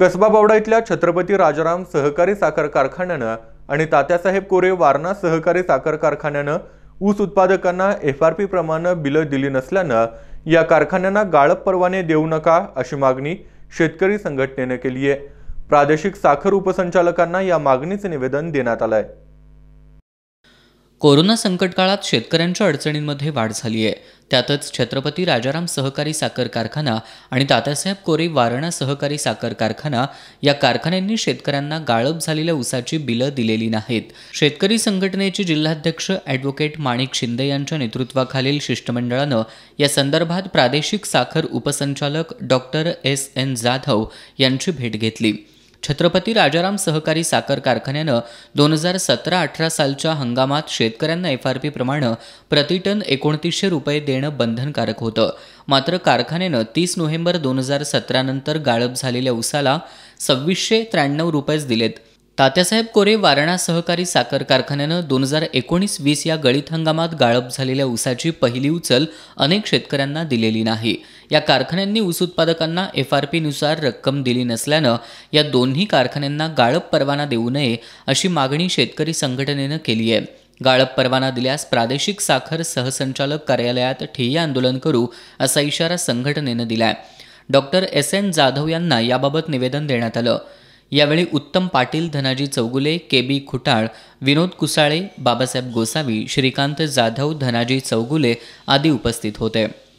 कसबा बावडा इथल्या छत्रपती राजाराम सहकारी साखर कारखान्यानं आणि तात्यासाहेब कोरे वारणा सहकारी साखर कारखान्यानं ऊस उत्पादकांना एफ आर पी प्रमाणे बिलं दिली नसल्यानं या कारखान्यांना गाळप परवाने देऊ नका अशी मागणी शेतकरी संघटनेनं केली आहे प्रादेशिक साखर उपसंचालकांना या मागणीचं निवेदन देण्यात आलं कोरोना संकट काळात शेतकऱ्यांच्या अडचणींमध्ये वाढ झाली आहे त्यातच छत्रपती राजाराम सहकारी साखर कारखाना आणि दादासाहेब कोरे वारणा सहकारी साखर कारखाना या कारखान्यांनी शेतकऱ्यांना गाळप झालेल्या ऊसाची बिलं दिलेली नाहीत शेतकरी संघटनेचे जिल्हाध्यक्ष ॲडव्होकेट माणिक शिंदे यांच्या नेतृत्वाखालील शिष्टमंडळानं या संदर्भात प्रादेशिक साखर उपसंचालक डॉक्टर एस एन जाधव यांची भेट घेतली छत्रपती राजाराम सहकारी साखर कारखान्यानं दोन हजार सतरा अठरा सालच्या हंगामात शेतकऱ्यांना एफ आर प्रमाणे प्रतिटन एकोणतीसशे रुपये देणं बंधनकारक होतं मात्र कारखान्यानं तीस नोव्हेंबर दोन हजार सतरानंतर गाळप झालेल्या उसाला सव्वीसशे त्र्याण्णव रुपयेच दिलेत तात्यासाहेब कोरे वारणा सहकारी साखर कारखान्यानं दोन हजार एकोणीस वीस या गळीत हंगामात गाळप झालेल्या उसाची पहिली उचल अनेक शेतकऱ्यांना दिलेली नाही या कारखान्यांनी ऊस उत्पादकांना एफ आर पीनुसार रक्कम दिली नसल्यानं या दोन्ही कारखान्यांना गाळप परवाना देऊ नये अशी मागणी शेतकरी संघटनेनं केली आहे गाळप परवाना दिल्यास प्रादेशिक साखर सहसंचालक कार्यालयात ठिय्या आंदोलन करू असा इशारा संघटनेनं दिला डॉक्टर एस एन जाधव यांना याबाबत निवेदन देण्यात आलं यावेळी उत्तम पाटील धनाजी चौगुले के बी खुटाळ विनोद कुसाळे बाबासाहेब गोसावी श्रीकांत जाधव धनाजी चौगुले आदी उपस्थित होते